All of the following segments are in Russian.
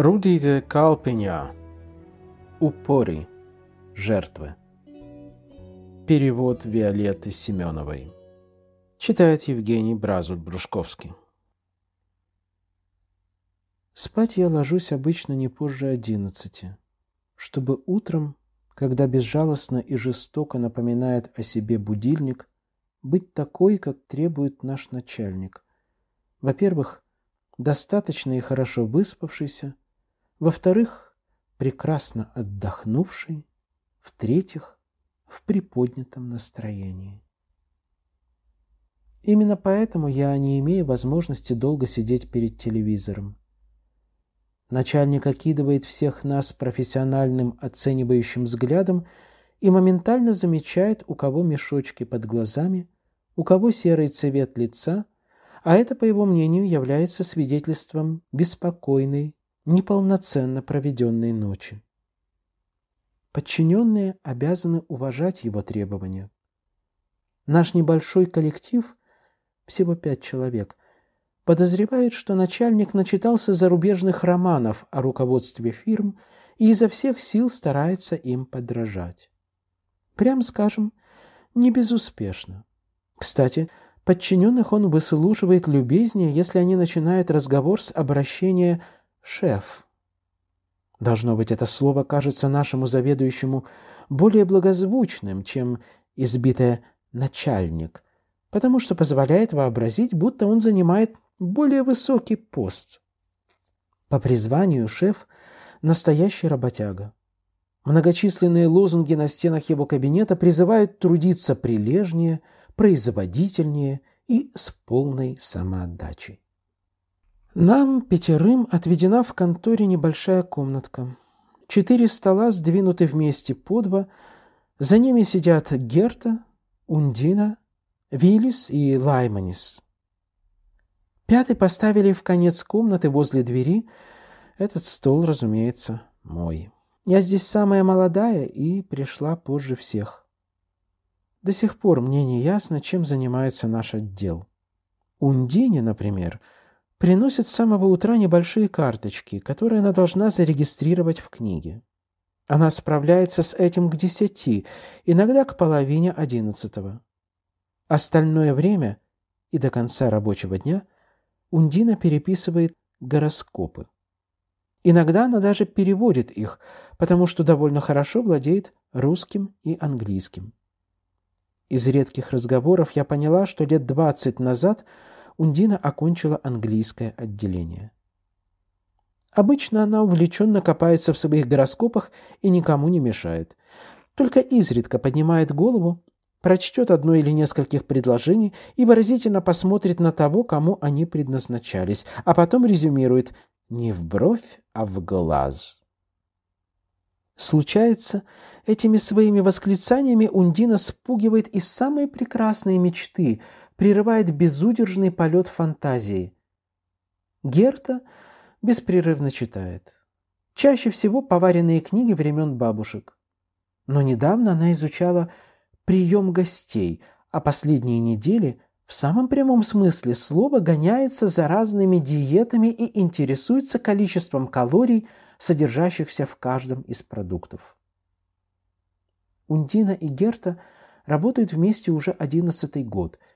Рудиде Калпинья. Упори. Жертвы. Перевод Виолетты Семеновой. Читает Евгений Бразуль-Брушковский. Спать я ложусь обычно не позже одиннадцати, чтобы утром, когда безжалостно и жестоко напоминает о себе будильник, быть такой, как требует наш начальник. Во-первых, достаточно и хорошо выспавшийся – во-вторых, прекрасно отдохнувший, в-третьих, в приподнятом настроении. Именно поэтому я не имею возможности долго сидеть перед телевизором. Начальник окидывает всех нас профессиональным оценивающим взглядом и моментально замечает, у кого мешочки под глазами, у кого серый цвет лица, а это, по его мнению, является свидетельством беспокойной неполноценно проведенной ночи. Подчиненные обязаны уважать его требования. Наш небольшой коллектив, всего пять человек, подозревает, что начальник начитался зарубежных романов о руководстве фирм и изо всех сил старается им подражать. Прям скажем, не безуспешно. Кстати, подчиненных он выслушивает любезнее, если они начинают разговор с обращения «Шеф». Должно быть, это слово кажется нашему заведующему более благозвучным, чем избитое «начальник», потому что позволяет вообразить, будто он занимает более высокий пост. По призванию шеф – настоящий работяга. Многочисленные лозунги на стенах его кабинета призывают трудиться прилежнее, производительнее и с полной самоотдачей. Нам, пятерым, отведена в конторе небольшая комнатка. Четыре стола сдвинуты вместе по два. За ними сидят Герта, Ундина, Виллис и Лайманис. Пятый поставили в конец комнаты возле двери. Этот стол, разумеется, мой. Я здесь самая молодая и пришла позже всех. До сих пор мне не ясно, чем занимается наш отдел. Ундине, например, — приносит с самого утра небольшие карточки, которые она должна зарегистрировать в книге. Она справляется с этим к десяти, иногда к половине одиннадцатого. Остальное время и до конца рабочего дня Ундина переписывает гороскопы. Иногда она даже переводит их, потому что довольно хорошо владеет русским и английским. Из редких разговоров я поняла, что лет двадцать назад – Ундина окончила английское отделение. Обычно она увлеченно копается в своих гороскопах и никому не мешает. Только изредка поднимает голову, прочтет одно или нескольких предложений и выразительно посмотрит на того, кому они предназначались, а потом резюмирует «не в бровь, а в глаз». Случается, этими своими восклицаниями Ундина спугивает и самые прекрасные мечты, прерывает безудержный полет фантазии. Герта беспрерывно читает. Чаще всего поваренные книги времен бабушек. Но недавно она изучала прием гостей, а последние недели в самом прямом смысле слова гоняется за разными диетами и интересуется количеством калорий, содержащихся в каждом из продуктов. Ундина и Герта работают вместе уже одиннадцатый год –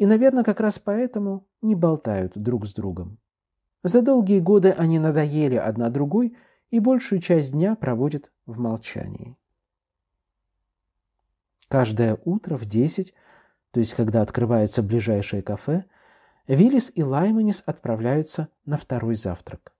и, наверное, как раз поэтому не болтают друг с другом. За долгие годы они надоели одна другой и большую часть дня проводят в молчании. Каждое утро в 10, то есть когда открывается ближайшее кафе, Виллис и Лайманис отправляются на второй завтрак.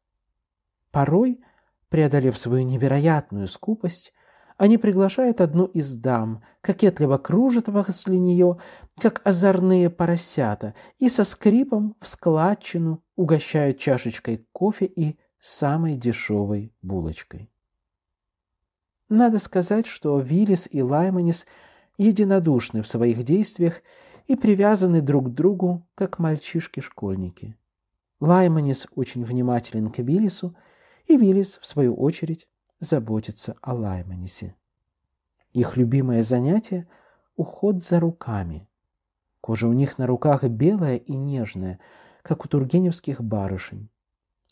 Порой, преодолев свою невероятную скупость, они приглашают одну из дам, кокетливо кружат возле нее, как озорные поросята, и со скрипом в складчину угощают чашечкой кофе и самой дешевой булочкой. Надо сказать, что Виллис и Лайманис единодушны в своих действиях и привязаны друг к другу, как мальчишки-школьники. Лайманис очень внимателен к Виллису, и Виллис, в свою очередь, заботится о Лайманисе. Их любимое занятие – уход за руками – Кожа у них на руках белая и нежная, как у тургеневских барышень.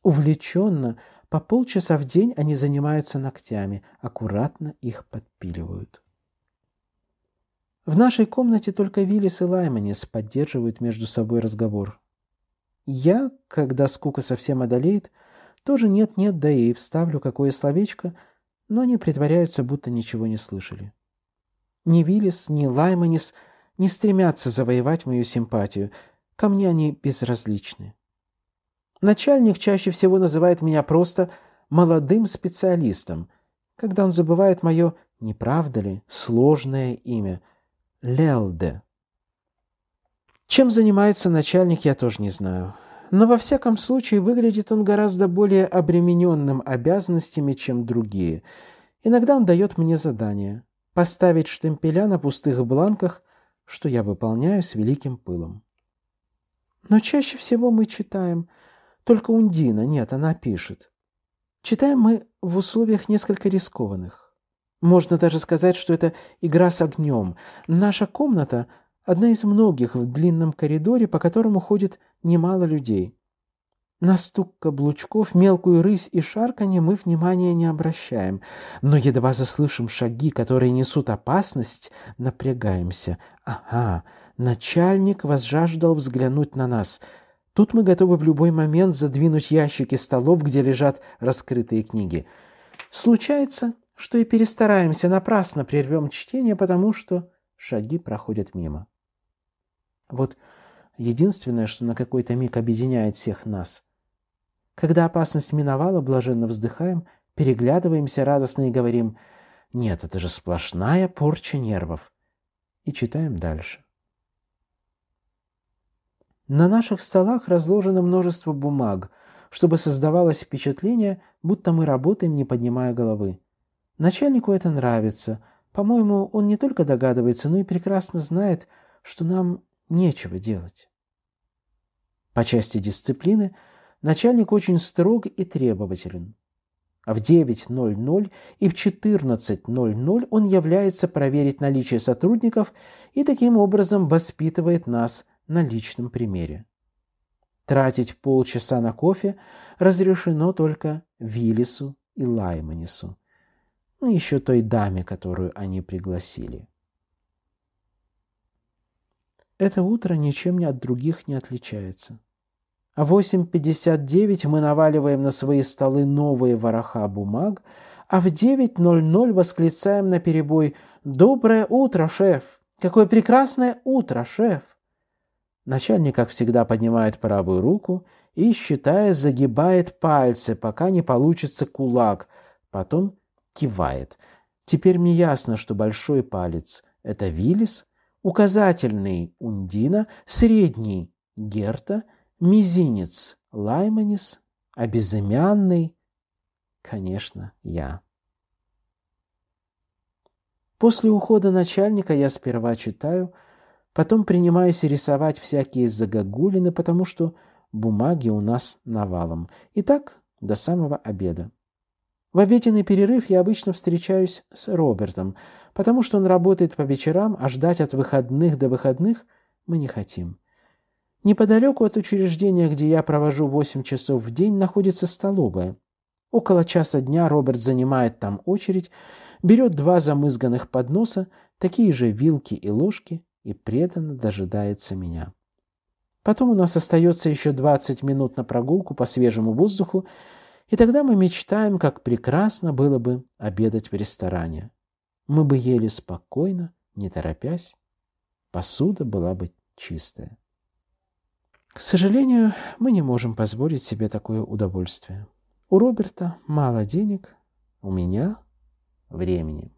Увлеченно, по полчаса в день они занимаются ногтями, аккуратно их подпиливают. В нашей комнате только Виллис и Лайманис поддерживают между собой разговор. Я, когда скука совсем одолеет, тоже нет-нет, да и вставлю какое словечко, но они притворяются, будто ничего не слышали. Ни Виллис, ни Лайманис – не стремятся завоевать мою симпатию. Ко мне они безразличны. Начальник чаще всего называет меня просто «молодым специалистом», когда он забывает мое, не правда ли, сложное имя – Лелде. Чем занимается начальник, я тоже не знаю. Но во всяком случае выглядит он гораздо более обремененным обязанностями, чем другие. Иногда он дает мне задание – поставить штемпеля на пустых бланках что я выполняю с великим пылом. Но чаще всего мы читаем. Только Ундина, нет, она пишет. Читаем мы в условиях несколько рискованных. Можно даже сказать, что это игра с огнем. Наша комната – одна из многих в длинном коридоре, по которому ходит немало людей. На стук каблучков, мелкую рысь и шарканье мы внимания не обращаем, но едва заслышим шаги, которые несут опасность, напрягаемся. Ага, начальник возжаждал взглянуть на нас. Тут мы готовы в любой момент задвинуть ящики столов, где лежат раскрытые книги. Случается, что и перестараемся, напрасно прервем чтение, потому что шаги проходят мимо. Вот единственное, что на какой-то миг объединяет всех нас – когда опасность миновала, блаженно вздыхаем, переглядываемся радостно и говорим «Нет, это же сплошная порча нервов». И читаем дальше. На наших столах разложено множество бумаг, чтобы создавалось впечатление, будто мы работаем, не поднимая головы. Начальнику это нравится. По-моему, он не только догадывается, но и прекрасно знает, что нам нечего делать. По части дисциплины – начальник очень строг и требователен. В 9.00 и в 14.00 он является проверить наличие сотрудников и таким образом воспитывает нас на личном примере. Тратить полчаса на кофе разрешено только Виллису и Лайманису, ну, и еще той даме, которую они пригласили. Это утро ничем не от других не отличается. А в 8.59 мы наваливаем на свои столы новые вороха бумаг, а в 9.00 восклицаем на перебой «Доброе утро, шеф! Какое прекрасное утро, шеф!» Начальник, как всегда, поднимает правую руку и, считая, загибает пальцы, пока не получится кулак, потом кивает. Теперь мне ясно, что большой палец – это Виллис, указательный – Ундина, средний – Герта – мизинец Лайманис, а безымянный, конечно, я. После ухода начальника я сперва читаю, потом принимаюсь рисовать всякие загогулины, потому что бумаги у нас навалом. И так до самого обеда. В обеденный перерыв я обычно встречаюсь с Робертом, потому что он работает по вечерам, а ждать от выходных до выходных мы не хотим. Неподалеку от учреждения, где я провожу 8 часов в день, находится столовая. Около часа дня Роберт занимает там очередь, берет два замызганных подноса, такие же вилки и ложки, и преданно дожидается меня. Потом у нас остается еще 20 минут на прогулку по свежему воздуху, и тогда мы мечтаем, как прекрасно было бы обедать в ресторане. Мы бы ели спокойно, не торопясь. Посуда была бы чистая. К сожалению, мы не можем позволить себе такое удовольствие. У Роберта мало денег, у меня времени.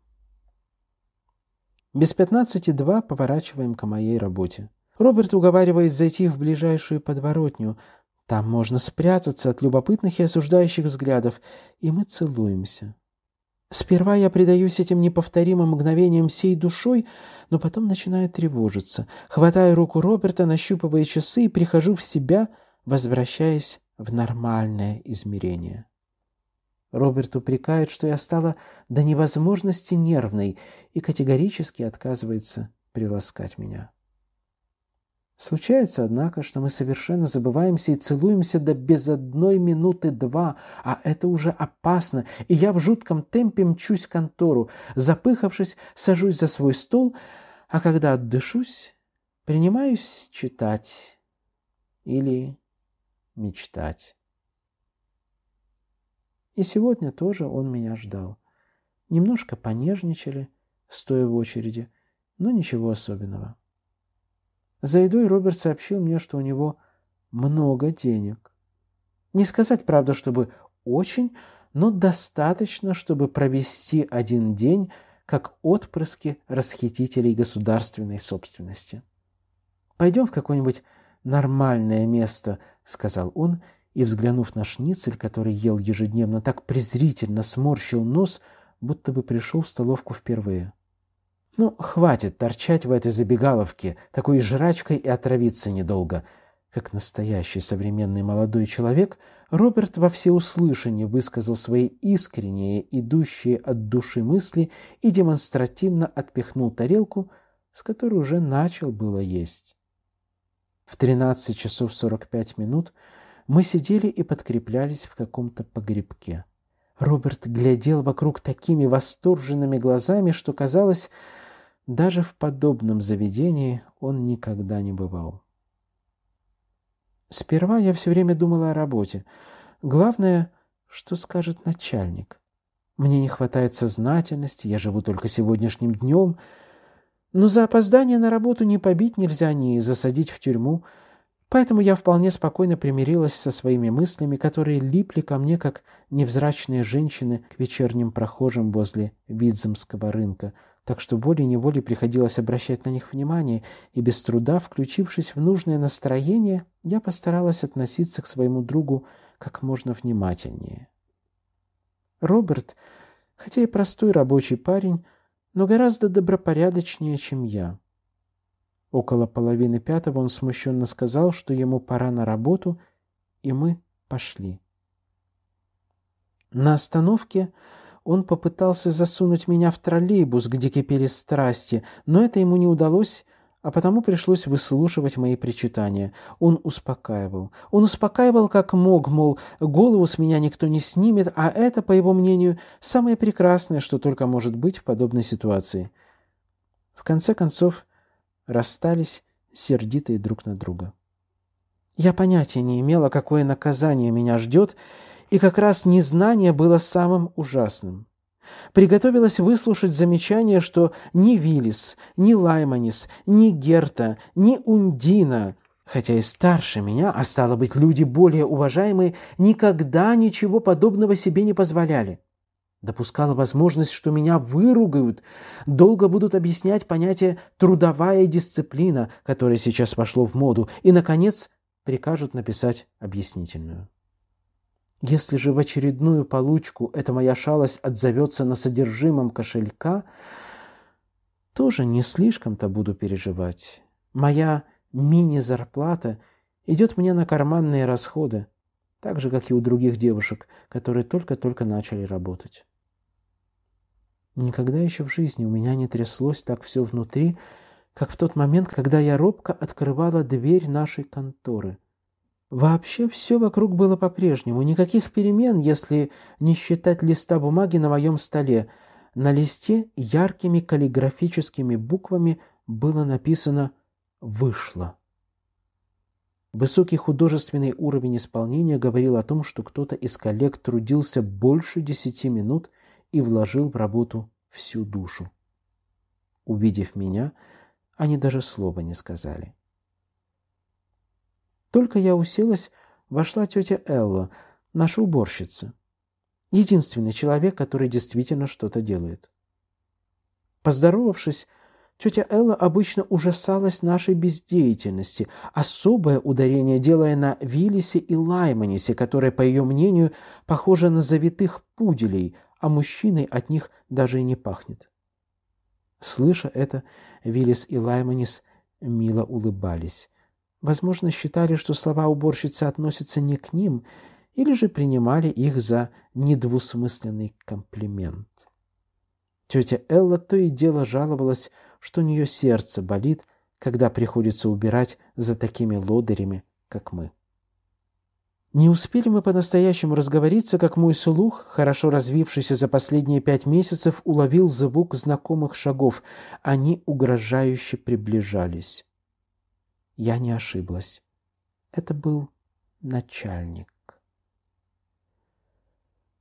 Без 15.2 поворачиваем к моей работе. Роберт уговаривает зайти в ближайшую подворотню. Там можно спрятаться от любопытных и осуждающих взглядов, и мы целуемся. Сперва я предаюсь этим неповторимым мгновениям всей душой, но потом начинаю тревожиться. Хватаю руку Роберта, нащупывая часы и прихожу в себя, возвращаясь в нормальное измерение. Роберт упрекает, что я стала до невозможности нервной и категорически отказывается приласкать меня. Случается, однако, что мы совершенно забываемся и целуемся до без одной минуты два, а это уже опасно, и я в жутком темпе мчусь в контору. Запыхавшись, сажусь за свой стол, а когда отдышусь, принимаюсь читать или мечтать. И сегодня тоже он меня ждал. Немножко понежничали, стоя в очереди, но ничего особенного. За едой Роберт сообщил мне, что у него много денег. Не сказать, правда, чтобы очень, но достаточно, чтобы провести один день как отпрыски расхитителей государственной собственности. «Пойдем в какое-нибудь нормальное место», — сказал он, и, взглянув на шницель, который ел ежедневно, так презрительно сморщил нос, будто бы пришел в столовку впервые. Ну, хватит торчать в этой забегаловке, такой жрачкой и отравиться недолго. Как настоящий современный молодой человек, Роберт во всеуслышание высказал свои искренние, идущие от души мысли и демонстративно отпихнул тарелку, с которой уже начал было есть. В 13 часов 45 минут мы сидели и подкреплялись в каком-то погребке. Роберт глядел вокруг такими восторженными глазами, что казалось, даже в подобном заведении он никогда не бывал. Сперва я все время думала о работе. Главное, что скажет начальник. Мне не хватает сознательности, я живу только сегодняшним днем. Но за опоздание на работу не побить нельзя, ни засадить в тюрьму – Поэтому я вполне спокойно примирилась со своими мыслями, которые липли ко мне, как невзрачные женщины к вечерним прохожим возле Видземского рынка, так что волей-неволей приходилось обращать на них внимание, и без труда, включившись в нужное настроение, я постаралась относиться к своему другу как можно внимательнее. Роберт, хотя и простой рабочий парень, но гораздо добропорядочнее, чем я. Около половины пятого он смущенно сказал, что ему пора на работу, и мы пошли. На остановке он попытался засунуть меня в троллейбус, где кипели страсти, но это ему не удалось, а потому пришлось выслушивать мои причитания. Он успокаивал. Он успокаивал как мог, мол, голову с меня никто не снимет, а это, по его мнению, самое прекрасное, что только может быть в подобной ситуации. В конце концов, расстались, сердитые друг на друга. Я понятия не имела, какое наказание меня ждет, и как раз незнание было самым ужасным. Приготовилась выслушать замечание, что ни Виллис, ни Лайманис, ни Герта, ни Ундина, хотя и старше меня, а стало быть, люди более уважаемые, никогда ничего подобного себе не позволяли. Допускала возможность, что меня выругают. Долго будут объяснять понятие «трудовая дисциплина», которая сейчас вошло в моду, и, наконец, прикажут написать объяснительную. Если же в очередную получку эта моя шалость отзовется на содержимом кошелька, тоже не слишком-то буду переживать. Моя мини-зарплата идет мне на карманные расходы, так же, как и у других девушек, которые только-только начали работать. Никогда еще в жизни у меня не тряслось так все внутри, как в тот момент, когда я робко открывала дверь нашей конторы. Вообще все вокруг было по-прежнему, никаких перемен, если не считать листа бумаги на моем столе. На листе яркими каллиграфическими буквами было написано «Вышло». Высокий художественный уровень исполнения говорил о том, что кто-то из коллег трудился больше десяти минут – и вложил в работу всю душу. Увидев меня, они даже слова не сказали. Только я уселась, вошла тетя Элла, наша уборщица. Единственный человек, который действительно что-то делает. Поздоровавшись, тетя Элла обычно ужасалась нашей бездеятельности, особое ударение делая на Виллисе и Лаймонисе, которые, по ее мнению, похожи на завитых пуделей – а мужчиной от них даже и не пахнет. Слыша это, Виллис и Лайманис мило улыбались. Возможно, считали, что слова уборщицы относятся не к ним, или же принимали их за недвусмысленный комплимент. Тетя Элла то и дело жаловалась, что у нее сердце болит, когда приходится убирать за такими лодырями, как мы. Не успели мы по-настоящему разговориться, как мой слух, хорошо развившийся за последние пять месяцев, уловил звук знакомых шагов. Они угрожающе приближались. Я не ошиблась. Это был начальник.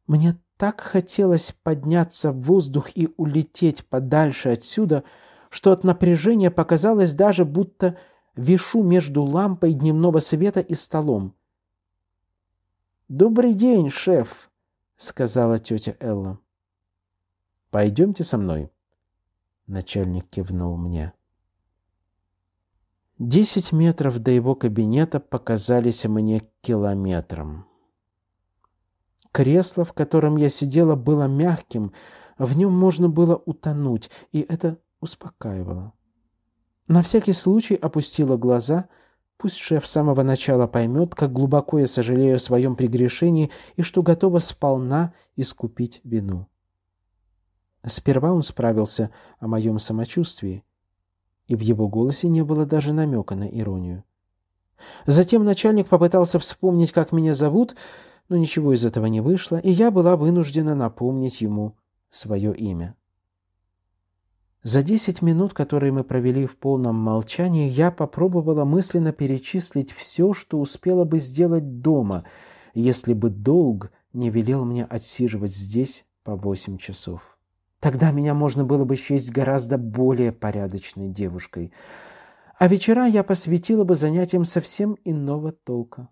Мне так хотелось подняться в воздух и улететь подальше отсюда, что от напряжения показалось даже, будто вешу между лампой дневного света и столом. «Добрый день, шеф!» — сказала тетя Элла. «Пойдемте со мной», — начальник кивнул мне. Десять метров до его кабинета показались мне километром. Кресло, в котором я сидела, было мягким, в нем можно было утонуть, и это успокаивало. На всякий случай опустила глаза — Пусть шеф с самого начала поймет, как глубоко я сожалею о своем прегрешении и что готова сполна искупить вину. Сперва он справился о моем самочувствии, и в его голосе не было даже намека на иронию. Затем начальник попытался вспомнить, как меня зовут, но ничего из этого не вышло, и я была вынуждена напомнить ему свое имя. За 10 минут, которые мы провели в полном молчании, я попробовала мысленно перечислить все, что успела бы сделать дома, если бы долг не велел мне отсиживать здесь по 8 часов. Тогда меня можно было бы счесть гораздо более порядочной девушкой. А вечера я посвятила бы занятиям совсем иного толка.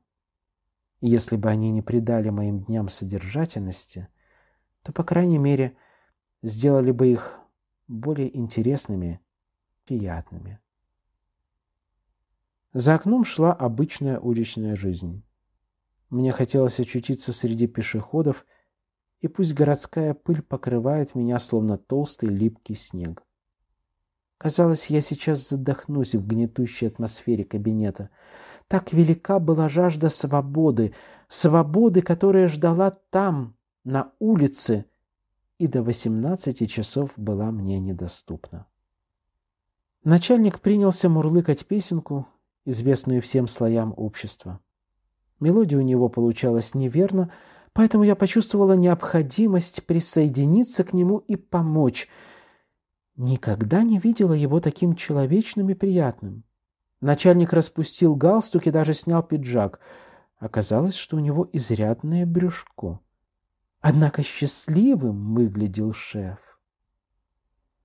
Если бы они не придали моим дням содержательности, то, по крайней мере, сделали бы их более интересными, приятными. За окном шла обычная уличная жизнь. Мне хотелось очутиться среди пешеходов, и пусть городская пыль покрывает меня, словно толстый липкий снег. Казалось, я сейчас задохнусь в гнетущей атмосфере кабинета. Так велика была жажда свободы, свободы, которая ждала там, на улице, и до 18 часов была мне недоступна. Начальник принялся мурлыкать песенку, известную всем слоям общества. Мелодия у него получалась неверно, поэтому я почувствовала необходимость присоединиться к нему и помочь. Никогда не видела его таким человечным и приятным. Начальник распустил галстук и даже снял пиджак. Оказалось, что у него изрядное брюшко. Однако счастливым выглядел шеф.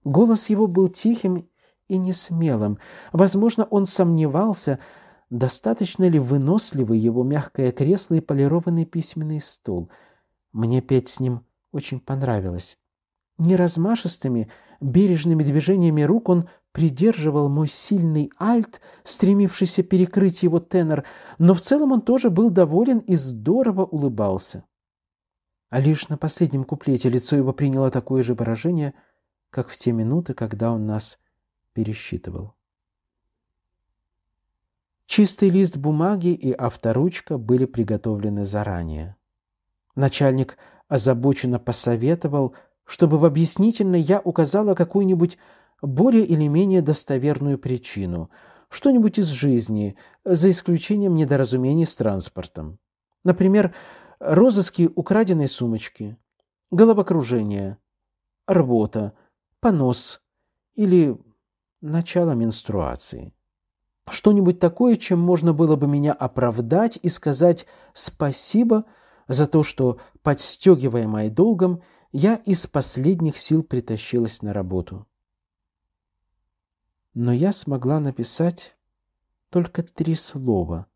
Голос его был тихим и несмелым. Возможно, он сомневался, достаточно ли выносливы его мягкое кресло и полированный письменный стул. Мне петь с ним очень понравилось. Неразмашистыми, бережными движениями рук он придерживал мой сильный альт, стремившийся перекрыть его тенор, но в целом он тоже был доволен и здорово улыбался а лишь на последнем куплете лицо его приняло такое же выражение, как в те минуты, когда он нас пересчитывал. Чистый лист бумаги и авторучка были приготовлены заранее. Начальник озабоченно посоветовал, чтобы в объяснительной я указала какую-нибудь более или менее достоверную причину, что-нибудь из жизни, за исключением недоразумений с транспортом. Например, розыски украденной сумочки, головокружение, рвота, понос или начало менструации. Что-нибудь такое, чем можно было бы меня оправдать и сказать «спасибо» за то, что, подстегивая подстегиваемая долгом, я из последних сил притащилась на работу. Но я смогла написать только три слова –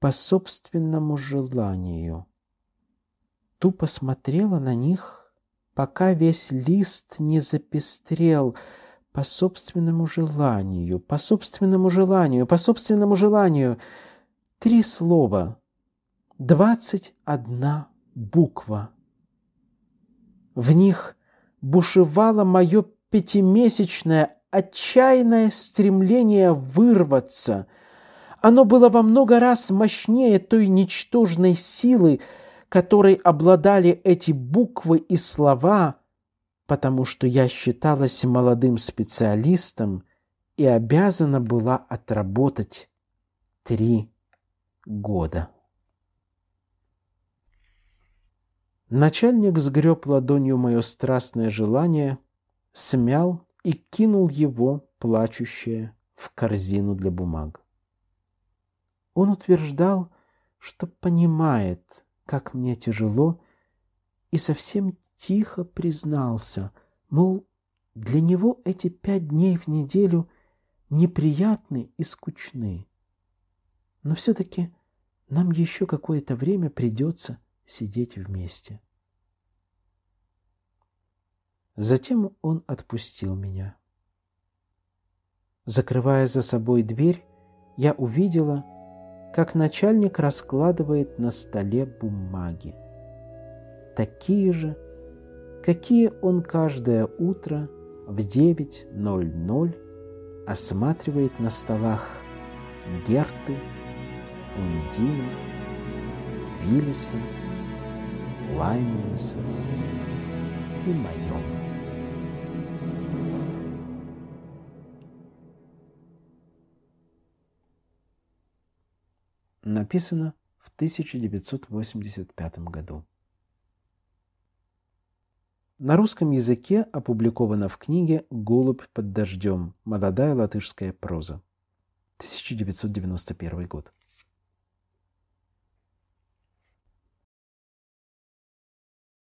по собственному желанию. Тупо смотрела на них, пока весь лист не запестрел по собственному желанию, по собственному желанию, по собственному желанию. Три слова, двадцать одна буква. В них бушевало мое пятимесячное отчаянное стремление вырваться — оно было во много раз мощнее той ничтожной силы, которой обладали эти буквы и слова, потому что я считалась молодым специалистом и обязана была отработать три года. Начальник сгреб ладонью мое страстное желание, смял и кинул его, плачущее, в корзину для бумаг. Он утверждал, что понимает, как мне тяжело, и совсем тихо признался, мол, для него эти пять дней в неделю неприятны и скучны. Но все-таки нам еще какое-то время придется сидеть вместе. Затем он отпустил меня. Закрывая за собой дверь, я увидела, как начальник раскладывает на столе бумаги. Такие же, какие он каждое утро в 9.00 осматривает на столах Герты, Ундина, Виллиса, Лайманиса и Майома. написано в 1985 году. На русском языке опубликована в книге «Голубь под дождем. Молодая латышская проза». 1991 год.